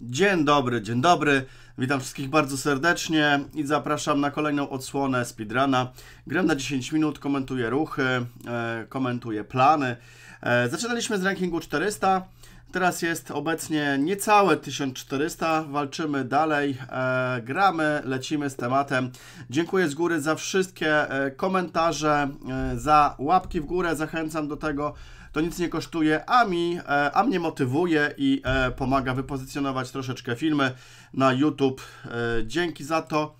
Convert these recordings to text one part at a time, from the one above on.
Dzień dobry, dzień dobry. Witam wszystkich bardzo serdecznie i zapraszam na kolejną odsłonę Speedruna. Gram na 10 minut, komentuję ruchy, e, komentuję plany. E, zaczynaliśmy z rankingu 400, teraz jest obecnie niecałe 1400. Walczymy dalej, e, gramy, lecimy z tematem. Dziękuję z góry za wszystkie e, komentarze, e, za łapki w górę. Zachęcam do tego, to nic nie kosztuje, a, mi, e, a mnie motywuje i e, pomaga wypozycjonować troszeczkę filmy na YouTube. E, dzięki za to.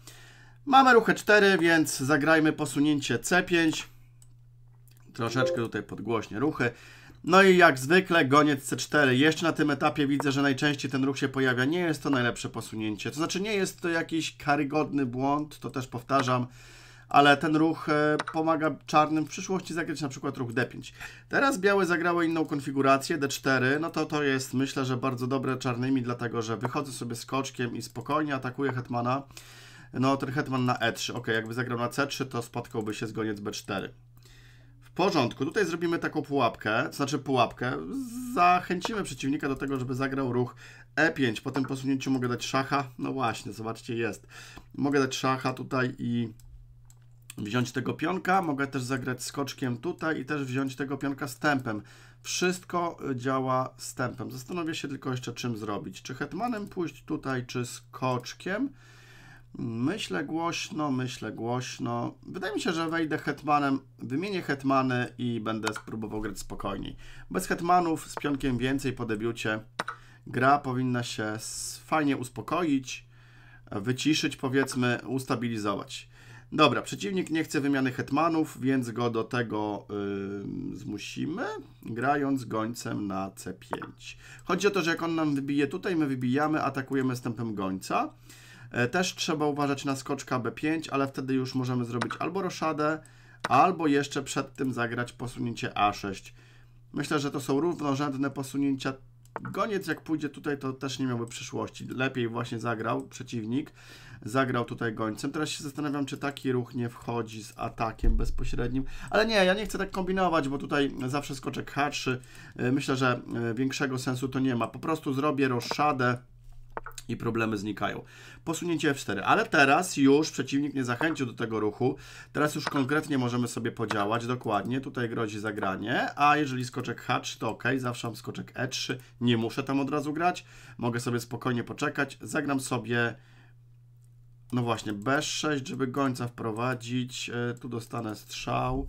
Mamy ruchę 4, więc zagrajmy posunięcie C5. Troszeczkę tutaj podgłośnie ruchy. No i jak zwykle goniec C4. Jeszcze na tym etapie widzę, że najczęściej ten ruch się pojawia. Nie jest to najlepsze posunięcie. To znaczy nie jest to jakiś karygodny błąd, to też powtarzam ale ten ruch e, pomaga czarnym w przyszłości zagrać na przykład ruch D5. Teraz białe zagrały inną konfigurację, D4, no to to jest myślę, że bardzo dobre czarnymi, dlatego że wychodzę sobie skoczkiem i spokojnie atakuję hetmana. No ten hetman na E3, ok, jakby zagrał na C3, to spotkałby się z goniec B4. W porządku, tutaj zrobimy taką pułapkę, to znaczy pułapkę, zachęcimy przeciwnika do tego, żeby zagrał ruch E5, po tym posunięciu mogę dać szacha, no właśnie, zobaczcie, jest. Mogę dać szacha tutaj i wziąć tego pionka, mogę też zagrać skoczkiem tutaj i też wziąć tego pionka z tempem. Wszystko działa z tempem. Zastanowię się tylko jeszcze czym zrobić. Czy hetmanem pójść tutaj, czy skoczkiem? Myślę głośno, myślę głośno. Wydaje mi się, że wejdę hetmanem, wymienię hetmany i będę spróbował grać spokojniej. Bez hetmanów, z pionkiem więcej po debiucie. Gra powinna się fajnie uspokoić, wyciszyć powiedzmy, ustabilizować. Dobra, przeciwnik nie chce wymiany hetmanów, więc go do tego yy, zmusimy, grając gońcem na c5. Chodzi o to, że jak on nam wybije tutaj, my wybijamy, atakujemy stępem gońca. E, też trzeba uważać na skoczka b5, ale wtedy już możemy zrobić albo roszadę, albo jeszcze przed tym zagrać posunięcie a6. Myślę, że to są równorzędne posunięcia Goniec jak pójdzie tutaj, to też nie miałby przyszłości. Lepiej właśnie zagrał przeciwnik, zagrał tutaj gońcem. Teraz się zastanawiam, czy taki ruch nie wchodzi z atakiem bezpośrednim. Ale nie, ja nie chcę tak kombinować, bo tutaj zawsze skoczek H3. E, myślę, że e, większego sensu to nie ma. Po prostu zrobię roszadę i problemy znikają. Posunięcie F4, ale teraz już przeciwnik nie zachęcił do tego ruchu. Teraz już konkretnie możemy sobie podziałać dokładnie. Tutaj grozi zagranie, a jeżeli skoczek H3 to ok, zawsze mam skoczek E3. Nie muszę tam od razu grać, mogę sobie spokojnie poczekać. Zagram sobie, no właśnie, B6, żeby gońca wprowadzić. E, tu dostanę strzał.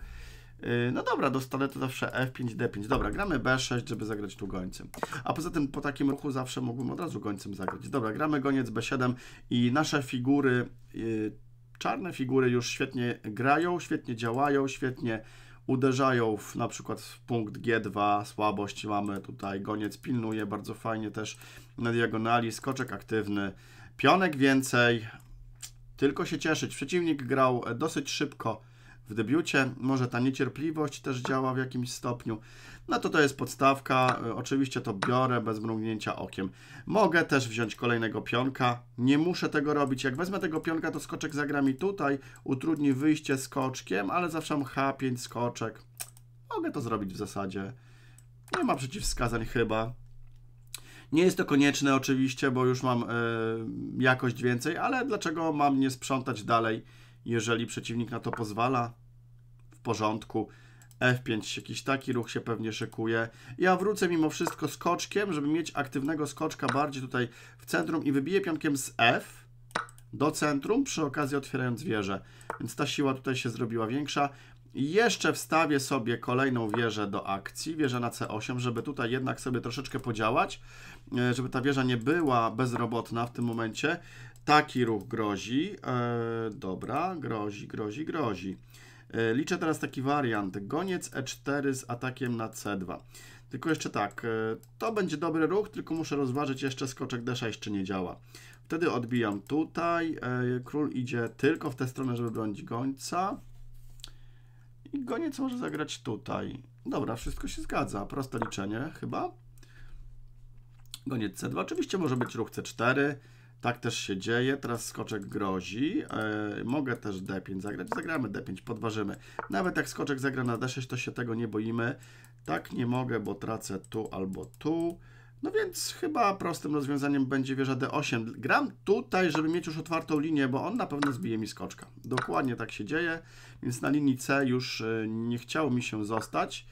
Yy, no dobra, dostanę to zawsze F5, D5. Dobra, gramy B6, żeby zagrać tu gońcem. A poza tym po takim ruchu zawsze mógłbym od razu gońcem zagrać. Dobra, gramy goniec B7 i nasze figury, yy, czarne figury już świetnie grają, świetnie działają, świetnie uderzają w, na przykład w punkt G2, słabość mamy tutaj, goniec pilnuje bardzo fajnie też na diagonali, skoczek aktywny, pionek więcej, tylko się cieszyć. Przeciwnik grał dosyć szybko w debiucie. Może ta niecierpliwość też działa w jakimś stopniu. No to to jest podstawka. E, oczywiście to biorę bez mrugnięcia okiem. Mogę też wziąć kolejnego pionka. Nie muszę tego robić. Jak wezmę tego pionka, to skoczek zagra mi tutaj. Utrudni wyjście skoczkiem, ale zawsze mam H5 skoczek. Mogę to zrobić w zasadzie. Nie ma przeciwwskazań chyba. Nie jest to konieczne oczywiście, bo już mam y, jakość więcej, ale dlaczego mam nie sprzątać dalej jeżeli przeciwnik na to pozwala. W porządku. F5, jakiś taki ruch się pewnie szykuje. Ja wrócę mimo wszystko skoczkiem, żeby mieć aktywnego skoczka bardziej tutaj w centrum i wybiję pionkiem z F do centrum, przy okazji otwierając wieżę. Więc ta siła tutaj się zrobiła większa. Jeszcze wstawię sobie kolejną wieżę do akcji, wieżę na C8, żeby tutaj jednak sobie troszeczkę podziałać, e, żeby ta wieża nie była bezrobotna w tym momencie. Taki ruch grozi. E, dobra, grozi, grozi, grozi. E, liczę teraz taki wariant. Goniec E4 z atakiem na C2. Tylko jeszcze tak, e, to będzie dobry ruch, tylko muszę rozważyć jeszcze skoczek D6, czy nie działa. Wtedy odbijam tutaj. E, król idzie tylko w tę stronę, żeby bronić gońca. I goniec może zagrać tutaj. Dobra, wszystko się zgadza. Proste liczenie chyba. Goniec C2. Oczywiście może być ruch C4. Tak też się dzieje, teraz skoczek grozi, e, mogę też d5 zagrać, zagramy d5, podważymy. Nawet jak skoczek zagra na d6, to się tego nie boimy. Tak nie mogę, bo tracę tu albo tu. No więc chyba prostym rozwiązaniem będzie wieża d8. Gram tutaj, żeby mieć już otwartą linię, bo on na pewno zbije mi skoczka. Dokładnie tak się dzieje, więc na linii C już e, nie chciało mi się zostać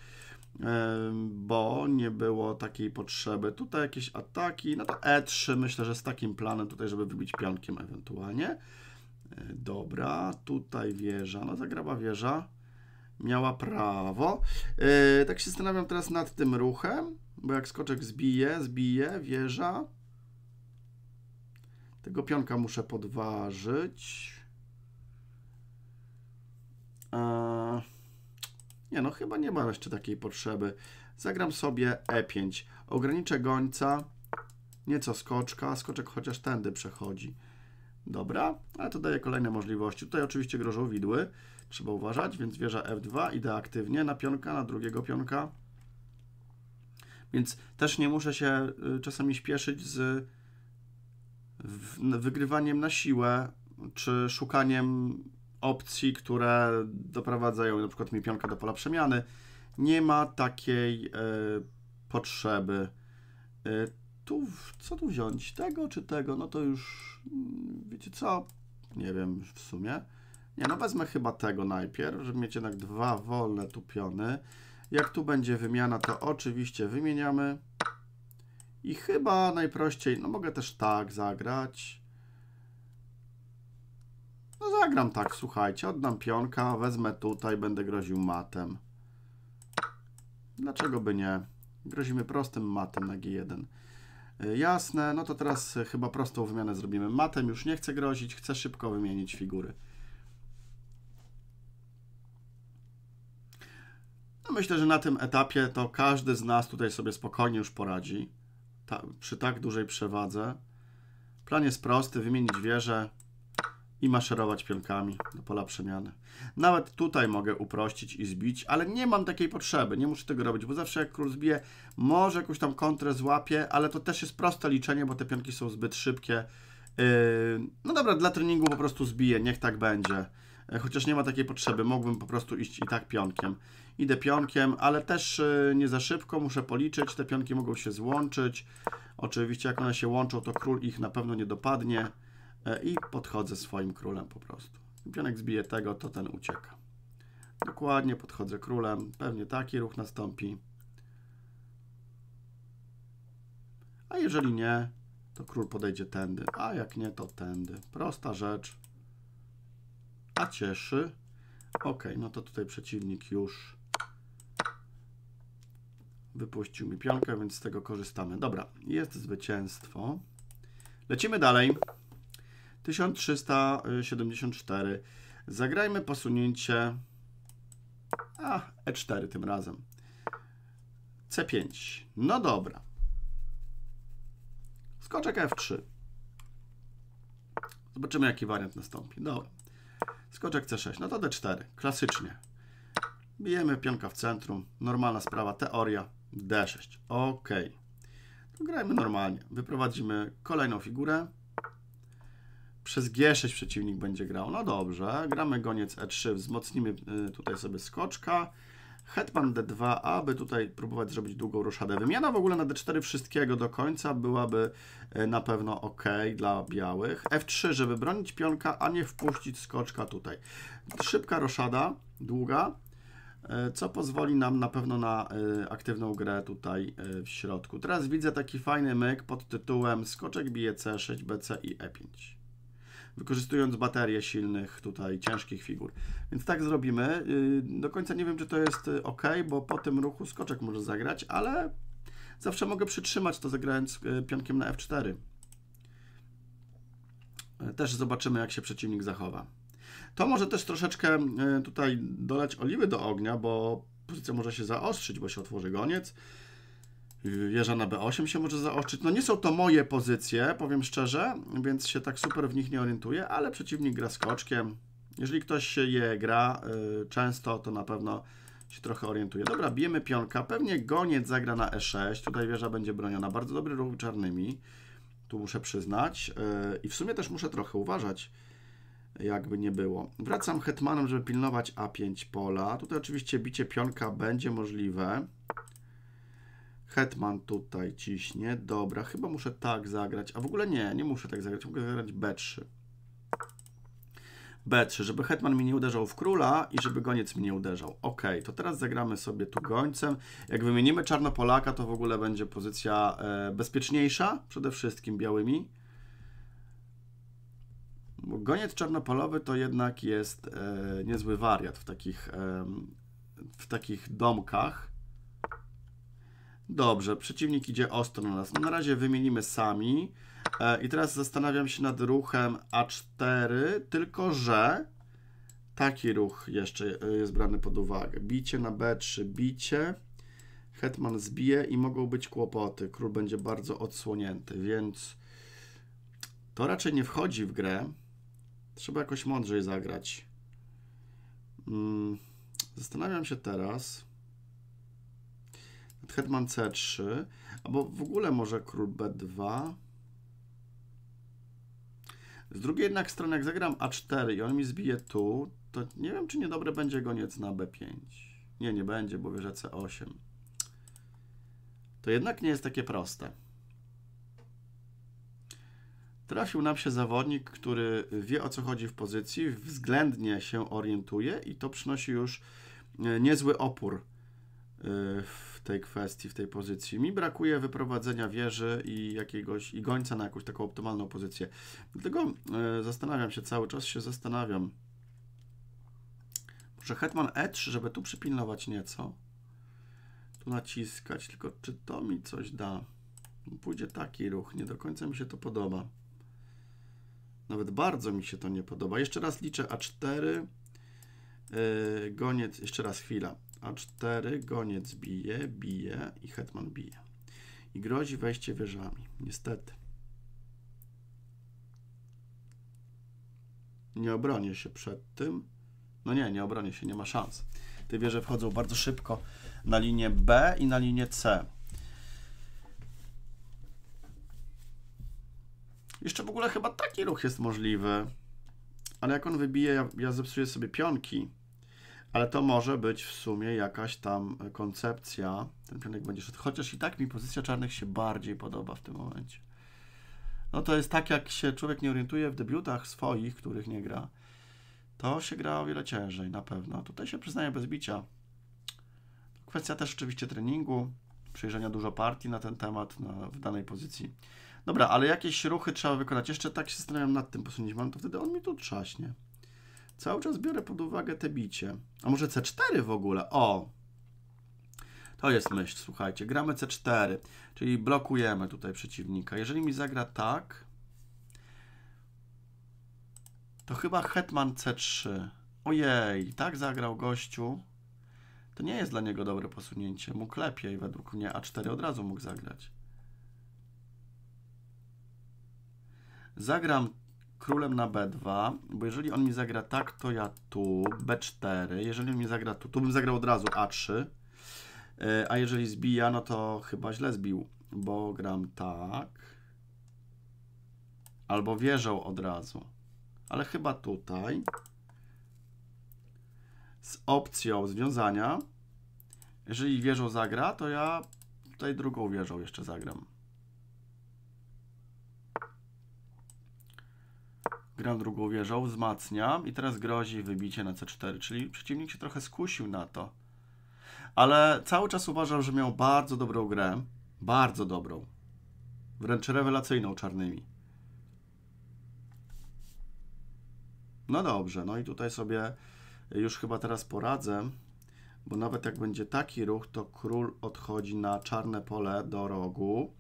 bo nie było takiej potrzeby. Tutaj jakieś ataki, no to E3 myślę, że z takim planem tutaj, żeby wybić pionkiem ewentualnie. E, dobra, tutaj wieża, no zagraba wieża, miała prawo. E, tak się zastanawiam teraz nad tym ruchem, bo jak skoczek zbije, zbije, wieża. Tego pionka muszę podważyć. Eee... Nie no, chyba nie ma jeszcze takiej potrzeby. Zagram sobie e5. Ograniczę gońca. Nieco skoczka. Skoczek chociaż tędy przechodzi. Dobra, ale to daje kolejne możliwości. Tutaj oczywiście grożą widły. Trzeba uważać, więc wieża f2. Idę aktywnie na pionka, na drugiego pionka. Więc też nie muszę się y, czasami śpieszyć z wygrywaniem na siłę, czy szukaniem opcji, które doprowadzają na przykład mi pionka do pola przemiany. Nie ma takiej y, potrzeby. Y, tu, co tu wziąć? Tego czy tego? No to już, mm, wiecie co? Nie wiem w sumie. Nie, no wezmę chyba tego najpierw, żeby mieć jednak dwa wolne tu piony. Jak tu będzie wymiana, to oczywiście wymieniamy. I chyba najprościej, no mogę też tak zagrać. No zagram tak, słuchajcie. Oddam pionka, wezmę tutaj, będę groził matem. Dlaczego by nie? Grozimy prostym matem na G1. Y, jasne, no to teraz chyba prostą wymianę zrobimy. Matem już nie chcę grozić, chcę szybko wymienić figury. No myślę, że na tym etapie to każdy z nas tutaj sobie spokojnie już poradzi. Ta, przy tak dużej przewadze. Plan jest prosty, wymienić wieżę, i maszerować pionkami do pola przemiany. Nawet tutaj mogę uprościć i zbić, ale nie mam takiej potrzeby, nie muszę tego robić, bo zawsze jak król zbije, może jakąś tam kontrę złapie, ale to też jest proste liczenie, bo te pionki są zbyt szybkie. Yy, no dobra, dla treningu po prostu zbiję, niech tak będzie. E, chociaż nie ma takiej potrzeby, mógłbym po prostu iść i tak pionkiem. Idę pionkiem, ale też e, nie za szybko, muszę policzyć, te pionki mogą się złączyć. Oczywiście jak one się łączą, to król ich na pewno nie dopadnie. E, i podchodzę swoim królem po prostu. Pionek zbije tego, to ten ucieka. Dokładnie, podchodzę królem. Pewnie taki ruch nastąpi. A jeżeli nie, to król podejdzie tędy. A jak nie, to tędy. Prosta rzecz. A cieszy. Ok, no to tutaj przeciwnik już wypuścił mi pionkę, więc z tego korzystamy. Dobra, jest zwycięstwo. Lecimy dalej. 1374. Zagrajmy posunięcie a, E4 tym razem. C5. No dobra. Skoczek F3. Zobaczymy, jaki wariant nastąpi. Dobra. Skoczek C6. No to D4. Klasycznie. Bijemy pionka w centrum. Normalna sprawa. Teoria. D6. Ok. To grajmy normalnie. Wyprowadzimy kolejną figurę przez G6 przeciwnik będzie grał. No dobrze, gramy goniec E3, wzmocnimy y, tutaj sobie skoczka. Hetman D2, aby tutaj próbować zrobić długą roszadę. Wymiana w ogóle na D4 wszystkiego do końca byłaby y, na pewno ok dla białych. F3, żeby bronić pionka, a nie wpuścić skoczka tutaj. Szybka roszada, długa, y, co pozwoli nam na pewno na aktywną grę tutaj w środku. Teraz widzę taki fajny myk pod tytułem skoczek bije C6, BC i E5 wykorzystując baterie silnych tutaj ciężkich figur. Więc tak zrobimy. Y, do końca nie wiem, czy to jest y, ok, bo po tym ruchu skoczek może zagrać, ale zawsze mogę przytrzymać to zagrając y, pionkiem na F4. Też zobaczymy, jak się przeciwnik zachowa. To może też troszeczkę tutaj dolać oliwy do ognia, bo pozycja może się zaostrzyć, bo się otworzy goniec. Y, Jeża na B8 się może zaostrzyć. No nie są to moje pozycje, powiem szczerze, więc się tak super w nich nie orientuję, ale przeciwnik gra skoczkiem. Jeżeli ktoś je gra y, często, to na pewno się trochę orientuje. Dobra, bijemy pionka. Pewnie goniec zagra na E6. Tutaj wieża będzie broniona. Bardzo dobry ruch czarnymi. Tu muszę przyznać. Y, I w sumie też muszę trochę uważać, jakby nie było. Wracam hetmanem, żeby pilnować A5 pola. Tutaj oczywiście bicie pionka będzie możliwe. Hetman tutaj ciśnie. Dobra, chyba muszę tak zagrać. A w ogóle nie, nie muszę tak zagrać. Mogę zagrać B3. B3, żeby hetman mi nie uderzał w króla i żeby goniec mi nie uderzał. Ok, to teraz zagramy sobie tu gońcem. Jak wymienimy czarnopolaka, to w ogóle będzie pozycja e, bezpieczniejsza, przede wszystkim białymi. Bo goniec czarnopolowy to jednak jest e, niezły wariat w takich, e, w takich domkach. Dobrze, przeciwnik idzie ostro na nas. Na razie wymienimy sami. E, I teraz zastanawiam się nad ruchem A4, tylko że taki ruch jeszcze e, jest brany pod uwagę. Bicie na B3, bicie. Hetman zbije i mogą być kłopoty. Król będzie bardzo odsłonięty, więc to raczej nie wchodzi w grę. Trzeba jakoś mądrzej zagrać. Mm, zastanawiam się teraz. Hetman C3, albo w ogóle może król B2. Z drugiej jednak strony, jak zagram A4 i on mi zbije tu, to nie wiem, czy niedobre będzie goniec na B5. Nie, nie będzie, bo wierzę C8. To jednak nie jest takie proste. Trafił nam się zawodnik, który wie o co chodzi w pozycji, względnie się orientuje i to przynosi już e, niezły opór e, w tej kwestii, w tej pozycji. Mi brakuje wyprowadzenia wieży i jakiegoś i gońca na jakąś taką optymalną pozycję. Dlatego e, zastanawiam się cały czas, się zastanawiam. Może hetman e3, żeby tu przypilnować nieco. Tu naciskać, tylko czy to mi coś da? Pójdzie taki ruch, nie do końca mi się to podoba. Nawet bardzo mi się to nie podoba. Jeszcze raz liczę A4. Yy, e, goniec, jeszcze raz chwila. A4, goniec bije, bije i hetman bije. I grozi wejście wieżami. Niestety. Nie obronię się przed tym. No nie, nie obronię się, nie ma szans. Te wieże wchodzą bardzo szybko na linię B i na linię C. Jeszcze w ogóle chyba taki ruch jest możliwy. Ale jak on wybije, ja, ja zepsuję sobie pionki ale to może być w sumie jakaś tam koncepcja. Ten pionek będzie szedł, chociaż i tak mi pozycja czarnych się bardziej podoba w tym momencie. No to jest tak, jak się człowiek nie orientuje w debiutach swoich, których nie gra, to się gra o wiele ciężej na pewno. Tutaj się przyznaję bez bicia. Kwestia też oczywiście treningu, przejrzenia dużo partii na ten temat na, w danej pozycji. Dobra, ale jakieś ruchy trzeba wykonać. Jeszcze tak się zastanawiam nad tym posunięciem, mam to wtedy on mi tu trzaśnie. Cały czas biorę pod uwagę te bicie. A może C4 w ogóle? O! To jest myśl, słuchajcie. Gramy C4, czyli blokujemy tutaj przeciwnika. Jeżeli mi zagra tak, to chyba hetman C3. Ojej, tak zagrał gościu. To nie jest dla niego dobre posunięcie. Mógł lepiej według mnie A4 od razu mógł zagrać. Zagram królem na b2, bo jeżeli on mi zagra tak, to ja tu, b4, jeżeli on mi zagra tu, tu bym zagrał od razu a3, e, a jeżeli zbija, no to chyba źle zbił, bo gram tak, albo wieżą od razu, ale chyba tutaj, z opcją związania, jeżeli wieżą zagra, to ja tutaj drugą wieżą jeszcze zagram. Gram drugą wieżą, wzmacniam i teraz grozi wybicie na C4, czyli przeciwnik się trochę skusił na to. Ale cały czas uważam, że miał bardzo dobrą grę, bardzo dobrą, wręcz rewelacyjną czarnymi. No dobrze, no i tutaj sobie już chyba teraz poradzę, bo nawet jak będzie taki ruch, to król odchodzi na czarne pole do rogu,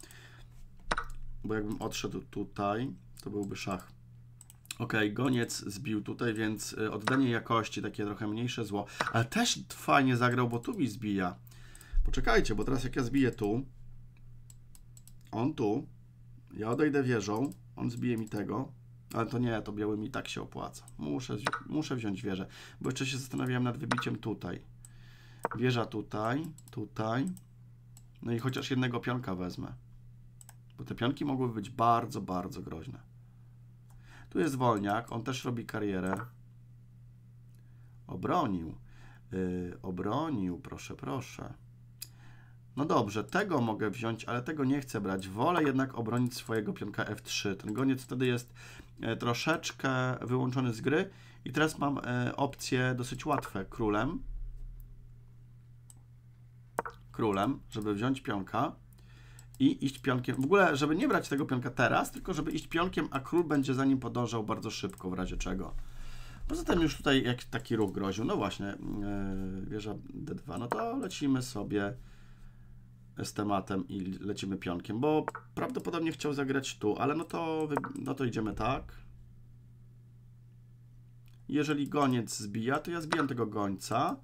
bo jakbym odszedł tutaj, to byłby szach. Ok, goniec zbił tutaj, więc y, oddanie jakości, takie trochę mniejsze zło. Ale też fajnie zagrał, bo tu mi zbija. Poczekajcie, bo teraz jak ja zbiję tu, on tu, ja odejdę wieżą, on zbije mi tego, ale to nie, to biały mi tak się opłaca. Muszę, muszę wziąć wieżę, bo jeszcze się zastanawiałem nad wybiciem tutaj. Wieża tutaj, tutaj. No i chociaż jednego pionka wezmę. Bo te pionki mogły być bardzo, bardzo groźne. Tu jest Wolniak, on też robi karierę. Obronił. Yy, obronił, proszę, proszę. No dobrze, tego mogę wziąć, ale tego nie chcę brać. Wolę jednak obronić swojego pionka F3. Ten goniec wtedy jest e, troszeczkę wyłączony z gry. I teraz mam e, opcje dosyć łatwe. Królem. Królem, żeby wziąć pionka i iść pionkiem. W ogóle, żeby nie brać tego pionka teraz, tylko żeby iść pionkiem, a król będzie za nim podążał bardzo szybko, w razie czego. Poza tym już tutaj jak taki ruch groził. No właśnie, yy, wieża D2. No to lecimy sobie z tematem i lecimy pionkiem, bo prawdopodobnie chciał zagrać tu, ale no to, no to idziemy tak. Jeżeli goniec zbija, to ja zbijam tego gońca.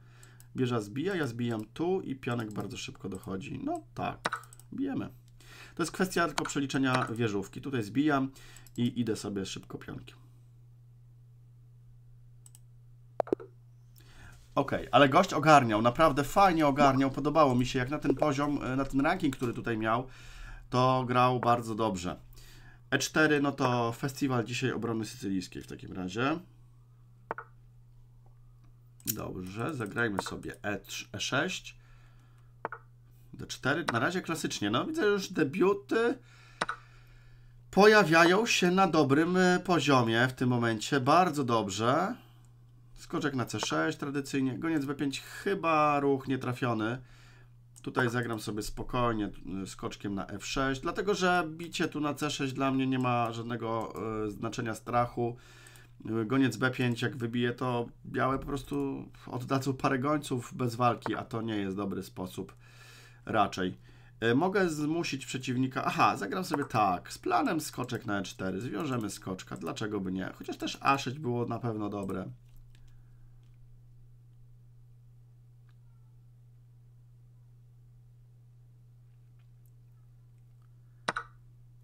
Wieża zbija, ja zbijam tu i pionek bardzo szybko dochodzi. No tak, bijemy. To jest kwestia tylko przeliczenia wieżówki. Tutaj zbijam i idę sobie szybko pionkiem. OK, ale gość ogarniał, naprawdę fajnie ogarniał, podobało mi się, jak na ten poziom, e, na ten ranking, który tutaj miał, to grał bardzo dobrze. E4, no to festiwal dzisiaj obrony sycylijskiej w takim razie. Dobrze, zagrajmy sobie E6. D4. Na razie klasycznie. No widzę już debiuty pojawiają się na dobrym e, poziomie w tym momencie. Bardzo dobrze. Skoczek na C6 tradycyjnie. Goniec B5 chyba ruch nietrafiony. Tutaj zagram sobie spokojnie e, skoczkiem na F6, dlatego że bicie tu na C6 dla mnie nie ma żadnego y, znaczenia strachu. Goniec B5 jak wybije to białe po prostu oddadzą parę gońców bez walki, a to nie jest dobry sposób raczej. E, mogę zmusić przeciwnika. Aha, zagram sobie tak. Z planem skoczek na e4. Zwiążemy skoczka. Dlaczego by nie? Chociaż też a6 było na pewno dobre.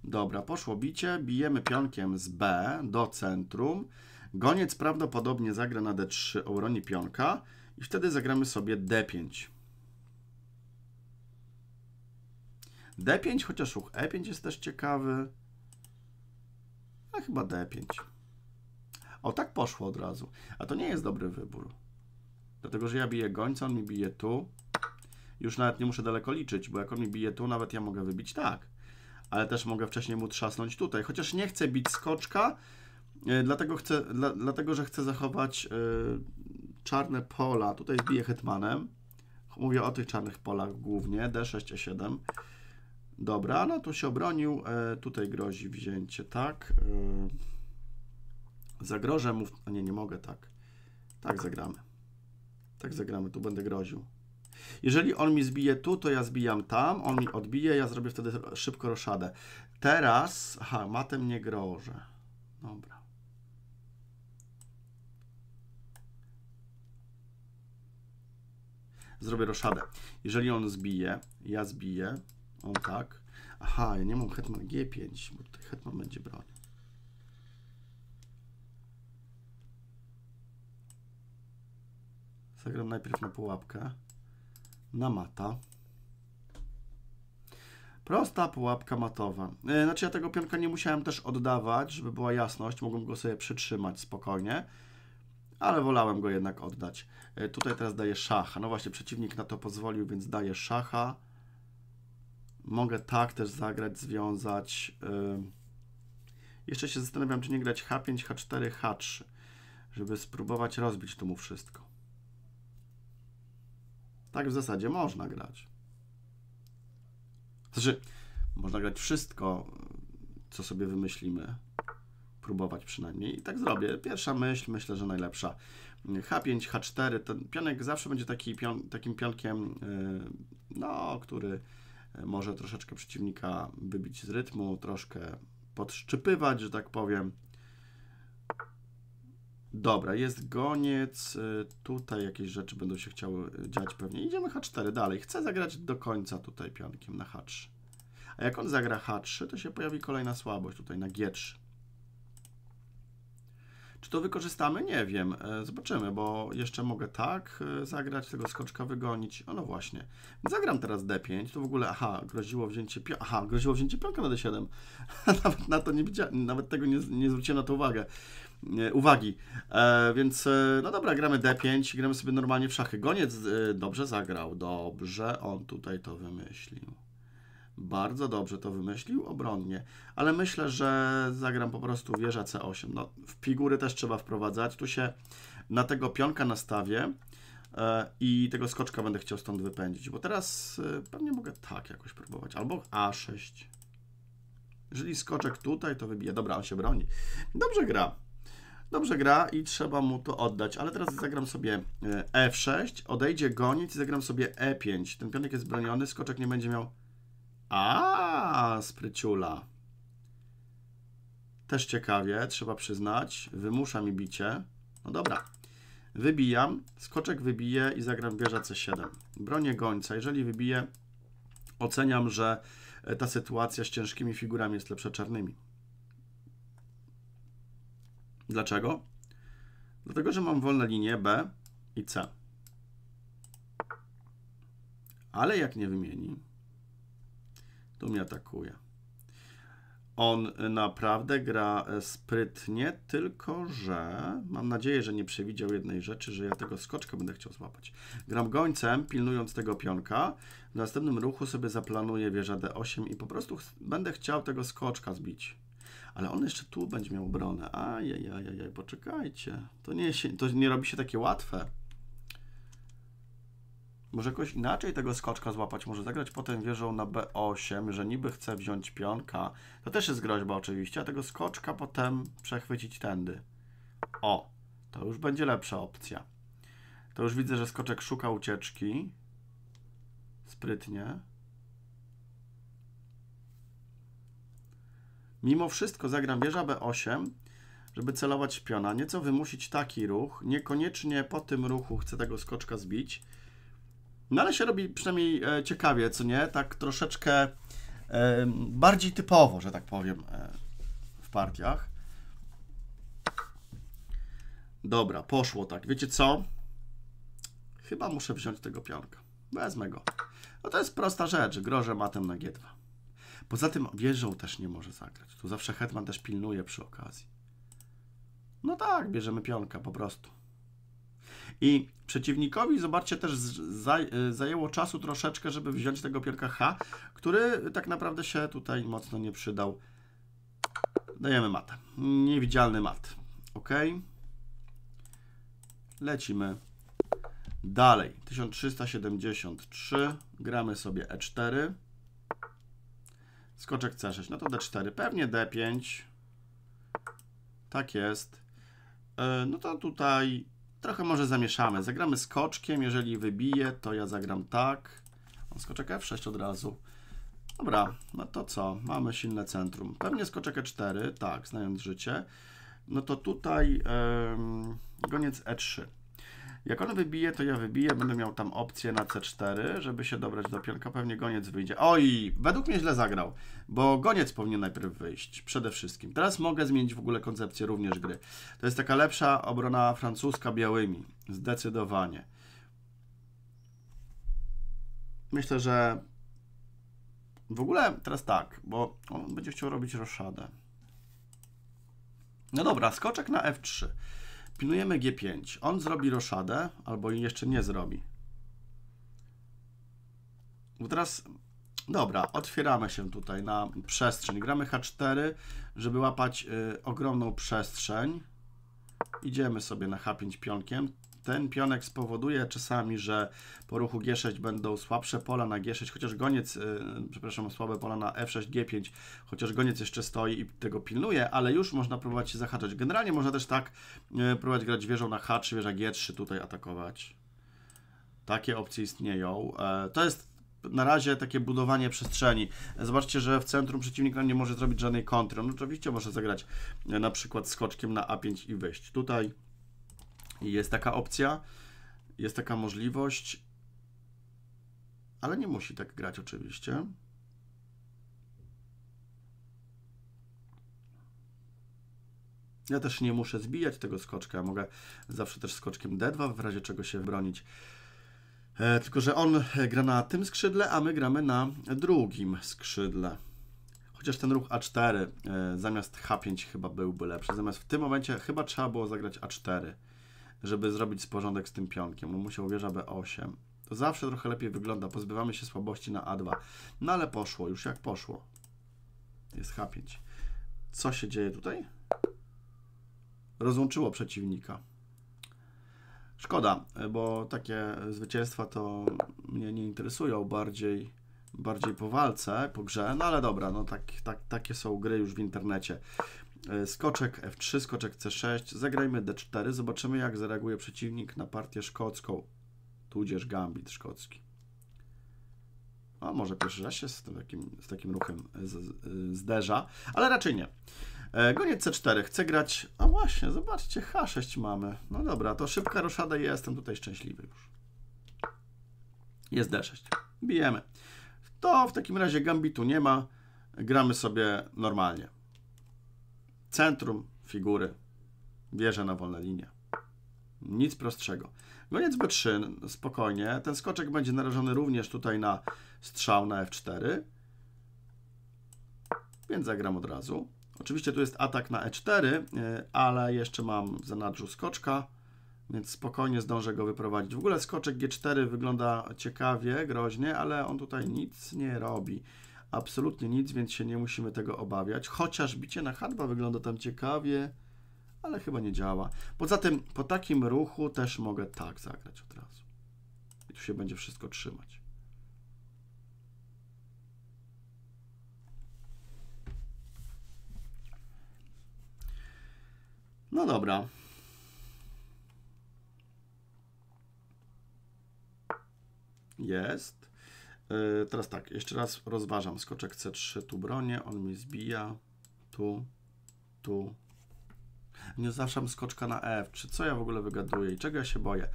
Dobra, poszło bicie. Bijemy pionkiem z B do centrum. Goniec prawdopodobnie zagra na D3, obroni pionka i wtedy zagramy sobie D5. D5, chociaż ruch E5 jest też ciekawy. A chyba D5. O, tak poszło od razu. A to nie jest dobry wybór. Dlatego, że ja biję gońca, on mi bije tu. Już nawet nie muszę daleko liczyć, bo jak on mi bije tu, nawet ja mogę wybić tak. Ale też mogę wcześniej mu trzasnąć tutaj. Chociaż nie chcę bić skoczka, y, dlatego, chcę, dla, dlatego że chcę zachować y, czarne pola. Tutaj zbiję hetmanem. Mówię o tych czarnych polach głównie. D6, E7. Dobra, no tu się obronił, e, tutaj grozi wzięcie, tak. E, zagrożę mu, a nie, nie mogę, tak. Tak zagramy. Tak zagramy, tu będę groził. Jeżeli on mi zbije tu, to ja zbijam tam, on mi odbije, ja zrobię wtedy szybko roszadę. Teraz, aha, matem nie grożę. Dobra. Zrobię roszadę. Jeżeli on zbije, ja zbiję, o tak. Aha, ja nie mam Hetman G5, bo tutaj Hetman będzie broń. Zagram najpierw na pułapkę. Na mata. Prosta pułapka matowa. E, znaczy ja tego pionka nie musiałem też oddawać, żeby była jasność. Mogłem go sobie przytrzymać spokojnie. Ale wolałem go jednak oddać. E, tutaj teraz daję szacha. No właśnie, przeciwnik na to pozwolił, więc daję szacha. Mogę tak też zagrać, związać. Jeszcze się zastanawiam, czy nie grać H5, H4, H3, żeby spróbować rozbić tu mu wszystko. Tak w zasadzie można grać. Znaczy, można grać wszystko, co sobie wymyślimy. Próbować przynajmniej. I tak zrobię. Pierwsza myśl, myślę, że najlepsza. H5, H4, ten pionek zawsze będzie taki pion, takim pionkiem, y, no, który E, może troszeczkę przeciwnika wybić z rytmu, troszkę podszczypywać, że tak powiem. Dobra, jest goniec, e, tutaj jakieś rzeczy będą się chciały e, dziać pewnie. Idziemy H4 dalej, chcę zagrać do końca tutaj pionkiem na H3. A jak on zagra H3, to się pojawi kolejna słabość tutaj na G3. Czy to wykorzystamy? Nie wiem. E, zobaczymy, bo jeszcze mogę tak e, zagrać, tego skoczka wygonić. O, no właśnie. Zagram teraz D5, to w ogóle, aha, groziło wzięcie, pio aha, groziło wzięcie pionka na D7. nawet na to nie nawet tego nie, nie zwróciłem na to uwagę. E, uwagi. E, więc, no dobra, gramy D5, gramy sobie normalnie w szachy. Goniec dobrze zagrał, dobrze on tutaj to wymyślił. Bardzo dobrze to wymyślił, obronnie. Ale myślę, że zagram po prostu wieża C8. No, w figury też trzeba wprowadzać. Tu się na tego pionka nastawię e, i tego skoczka będę chciał stąd wypędzić, bo teraz e, pewnie mogę tak jakoś próbować. Albo A6. Jeżeli skoczek tutaj, to wybije. Dobra, on się broni. Dobrze gra. Dobrze gra i trzeba mu to oddać, ale teraz zagram sobie e, F6, odejdzie gonić, i zagram sobie E5. Ten pionek jest broniony, skoczek nie będzie miał a, spryciula. Też ciekawie, trzeba przyznać. Wymusza mi bicie. No dobra. Wybijam, skoczek wybije i zagram bierza C7. Bronię gońca. Jeżeli wybije, oceniam, że e, ta sytuacja z ciężkimi figurami jest lepsza czarnymi. Dlaczego? Dlatego, że mam wolne linie B i C. Ale jak nie wymieni, tu mnie atakuje. On naprawdę gra e, sprytnie, tylko że mam nadzieję, że nie przewidział jednej rzeczy, że ja tego skoczka będę chciał złapać. Gram gońcem, pilnując tego pionka. W następnym ruchu sobie zaplanuję wieża D8 i po prostu będę chciał tego skoczka zbić. Ale on jeszcze tu będzie miał obronę. Ajajajaj, poczekajcie. To nie, to nie robi się takie łatwe. Może jakoś inaczej tego skoczka złapać, może zagrać potem wieżą na b8, że niby chce wziąć pionka. To też jest groźba oczywiście, a tego skoczka potem przechwycić tędy. O, to już będzie lepsza opcja. To już widzę, że skoczek szuka ucieczki. Sprytnie. Mimo wszystko zagram wieża b8, żeby celować w piona. Nieco wymusić taki ruch. Niekoniecznie po tym ruchu chcę tego skoczka zbić. No ale się robi przynajmniej e, ciekawie, co nie? Tak troszeczkę e, bardziej typowo, że tak powiem, e, w partiach. Dobra, poszło tak. Wiecie co? Chyba muszę wziąć tego pionka. Wezmę go. No to jest prosta rzecz. Grożę matem na G2. Poza tym wieżą też nie może zagrać. Tu zawsze hetman też pilnuje przy okazji. No tak, bierzemy pionka po prostu. I przeciwnikowi, zobaczcie, też zajęło czasu troszeczkę, żeby wziąć tego pierka H, który tak naprawdę się tutaj mocno nie przydał. Dajemy matę. Niewidzialny mat. OK. Lecimy dalej. 1373. Gramy sobie E4. Skoczek C6. No to D4. Pewnie D5. Tak jest. E, no to tutaj Trochę może zamieszamy. Zagramy skoczkiem, jeżeli wybije, to ja zagram tak. On skoczek F6 od razu. Dobra, no to co? Mamy silne centrum. Pewnie skoczek E4, tak, znając życie. No to tutaj yy, goniec E3. Jak on wybije, to ja wybiję. Będę miał tam opcję na C4, żeby się dobrać do pionka. Pewnie goniec wyjdzie. Oj, według mnie źle zagrał, bo goniec powinien najpierw wyjść. Przede wszystkim. Teraz mogę zmienić w ogóle koncepcję również gry. To jest taka lepsza obrona francuska białymi. Zdecydowanie. Myślę, że w ogóle teraz tak, bo on będzie chciał robić roszadę. No dobra, skoczek na F3. Pinujemy G5. On zrobi roszadę, albo jeszcze nie zrobi. Bo teraz, dobra, otwieramy się tutaj na przestrzeń. Gramy H4, żeby łapać y, ogromną przestrzeń. Idziemy sobie na H5 pionkiem. Ten pionek spowoduje czasami, że po ruchu G6 będą słabsze pola na G6, chociaż goniec, yy, przepraszam, słabe pola na F6, G5, chociaż goniec jeszcze stoi i tego pilnuje, ale już można próbować się zahaczać. Generalnie można też tak yy, próbować grać wieżą na H3, wieża G3 tutaj atakować. Takie opcje istnieją. Yy, to jest na razie takie budowanie przestrzeni. Zobaczcie, że w centrum przeciwnik nie może zrobić żadnej kontry. On oczywiście może zagrać e, na przykład skoczkiem na A5 i wyjść. Tutaj jest taka opcja, jest taka możliwość, ale nie musi tak grać oczywiście. Ja też nie muszę zbijać tego skoczka, mogę zawsze też skoczkiem D2 w razie czego się bronić. E, tylko, że on e, gra na tym skrzydle, a my gramy na drugim skrzydle. Chociaż ten ruch A4 e, zamiast H5 chyba byłby lepszy. Zamiast w tym momencie chyba trzeba było zagrać A4 żeby zrobić sporządek z tym pionkiem. On musiał wieża B8. To zawsze trochę lepiej wygląda. Pozbywamy się słabości na A2. No ale poszło, już jak poszło. Jest H5. Co się dzieje tutaj? Rozłączyło przeciwnika. Szkoda, bo takie zwycięstwa to mnie nie interesują bardziej, bardziej po walce, po grze, no ale dobra, no tak, tak, takie są gry już w internecie. E, skoczek F3, skoczek C6, zagrajmy D4, zobaczymy jak zareaguje przeciwnik na partię szkocką, tudzież gambit szkocki. A może pierwszy raz się z takim, z takim ruchem e, z, z, e, zderza, ale raczej nie. Goniec C4, chcę grać... A właśnie, zobaczcie, H6 mamy. No dobra, to szybka roszada i jestem tutaj szczęśliwy już. Jest D6. Bijemy. To w takim razie gambitu nie ma, gramy sobie normalnie. Centrum figury. Wieża na wolne linie, Nic prostszego. Goniec B3, spokojnie. Ten skoczek będzie narażony również tutaj na strzał na F4. Więc zagram od razu. Oczywiście tu jest atak na E4, e, ale jeszcze mam w zanadrzu skoczka, więc spokojnie zdążę go wyprowadzić. W ogóle skoczek G4 wygląda ciekawie, groźnie, ale on tutaj nic nie robi absolutnie nic, więc się nie musimy tego obawiać. Chociaż bicie na hadba wygląda tam ciekawie, ale chyba nie działa. Poza tym po takim ruchu też mogę tak zagrać od razu. I tu się będzie wszystko trzymać. No dobra. Jest. Y, teraz tak, jeszcze raz rozważam. Skoczek C3, tu bronię, on mi zbija. Tu, tu. Nie zawsze skoczka na F. Czy co ja w ogóle wygaduję i czego ja się boję?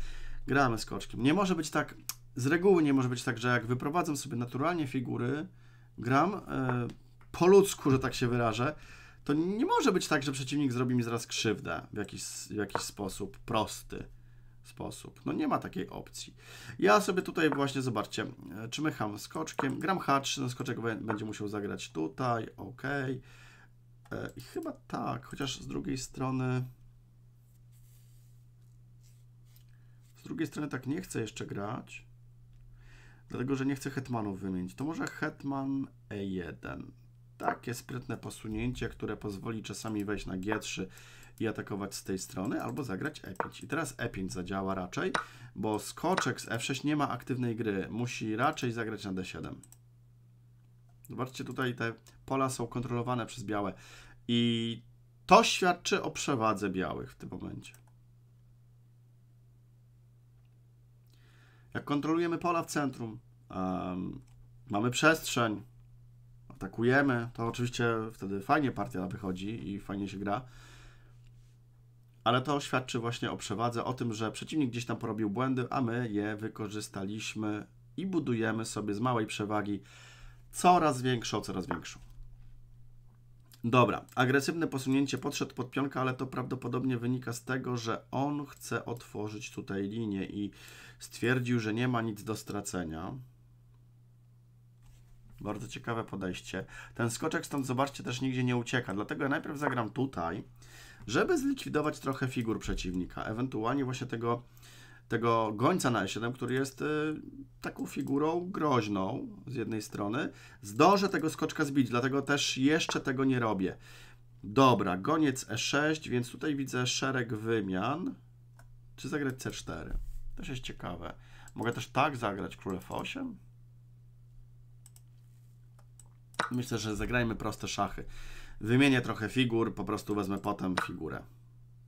Gramy skoczkiem. Nie może być tak, z reguły nie może być tak, że jak wyprowadzę sobie naturalnie figury, gram y, po ludzku, że tak się wyrażę, to nie może być tak, że przeciwnik zrobi mi zaraz krzywdę w jakiś, w jakiś sposób prosty sposób. No nie ma takiej opcji. Ja sobie tutaj właśnie, zobaczcie, e, czy mycham skoczkiem, gram H3, ten skoczek będzie musiał zagrać tutaj, ok. E, I chyba tak, chociaż z drugiej strony... Z drugiej strony tak nie chcę jeszcze grać, dlatego, że nie chcę hetmanów wymienić. To może hetman E1. Takie sprytne posunięcie, które pozwoli czasami wejść na G3 i atakować z tej strony, albo zagrać e5. I teraz e5 zadziała raczej, bo skoczek z f6 nie ma aktywnej gry. Musi raczej zagrać na d7. Zobaczcie, tutaj te pola są kontrolowane przez białe. I to świadczy o przewadze białych w tym momencie. Jak kontrolujemy pola w centrum, um, mamy przestrzeń, atakujemy, to oczywiście wtedy fajnie partia wychodzi i fajnie się gra ale to świadczy właśnie o przewadze, o tym, że przeciwnik gdzieś tam porobił błędy, a my je wykorzystaliśmy i budujemy sobie z małej przewagi coraz większą, coraz większą. Dobra, agresywne posunięcie podszedł pod pionka, ale to prawdopodobnie wynika z tego, że on chce otworzyć tutaj linię i stwierdził, że nie ma nic do stracenia. Bardzo ciekawe podejście. Ten skoczek stąd, zobaczcie, też nigdzie nie ucieka, dlatego ja najpierw zagram tutaj, żeby zlikwidować trochę figur przeciwnika, ewentualnie właśnie tego, tego gońca na E7, który jest y, taką figurą groźną z jednej strony. Zdążę tego skoczka zbić, dlatego też jeszcze tego nie robię. Dobra, goniec E6, więc tutaj widzę szereg wymian. Czy zagrać C4? To jest ciekawe. Mogę też tak zagrać król F8? Myślę, że zagrajmy proste szachy. Wymienię trochę figur, po prostu wezmę potem figurę.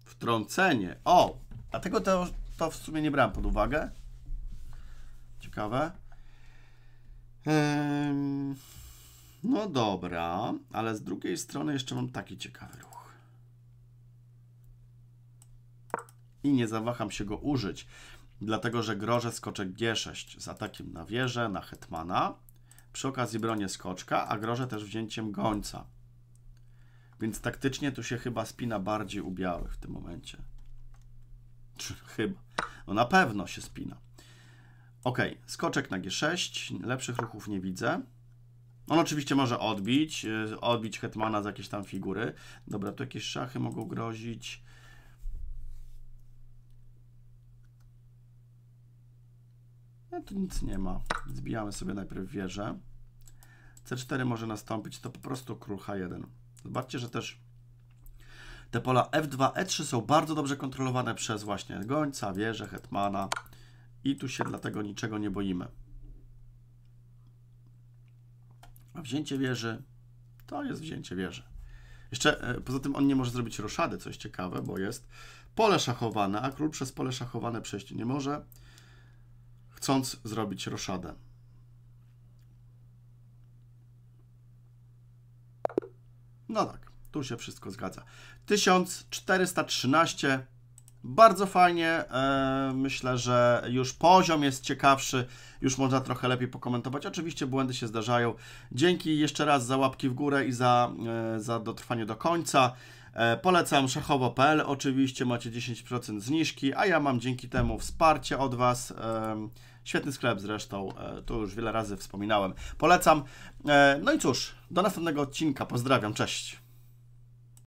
Wtrącenie. O! A tego to, to w sumie nie brałem pod uwagę. Ciekawe. Ehm, no dobra, ale z drugiej strony jeszcze mam taki ciekawy ruch. I nie zawaham się go użyć, dlatego że grożę skoczek G6 z atakiem na wieżę, na hetmana. Przy okazji bronię skoczka, a grożę też wzięciem gońca. Więc taktycznie to się chyba spina bardziej u białych w tym momencie. Czy chyba. No na pewno się spina. Ok, skoczek na G6. Lepszych ruchów nie widzę. On oczywiście może odbić, y, odbić hetmana z jakiejś tam figury. Dobra, tu jakieś szachy mogą grozić. No tu nic nie ma. Zbijamy sobie najpierw wieżę. C4 może nastąpić, to po prostu król H1. Zobaczcie, że też te pola F2, E3 są bardzo dobrze kontrolowane przez właśnie gońca, wieżę, hetmana i tu się dlatego niczego nie boimy. A wzięcie wieży to jest wzięcie wieży. Jeszcze e, poza tym on nie może zrobić roszady, co jest ciekawe, bo jest pole szachowane, a król przez pole szachowane przejść nie może, chcąc zrobić roszadę. No tak, tu się wszystko zgadza. 1413, bardzo fajnie. E, myślę, że już poziom jest ciekawszy, już można trochę lepiej pokomentować. Oczywiście błędy się zdarzają. Dzięki jeszcze raz za łapki w górę i za, e, za dotrwanie do końca. E, polecam szachowo.pl, oczywiście macie 10% zniżki, a ja mam dzięki temu wsparcie od Was. Świetny sklep zresztą, to już wiele razy wspominałem. Polecam. No i cóż, do następnego odcinka. Pozdrawiam, cześć.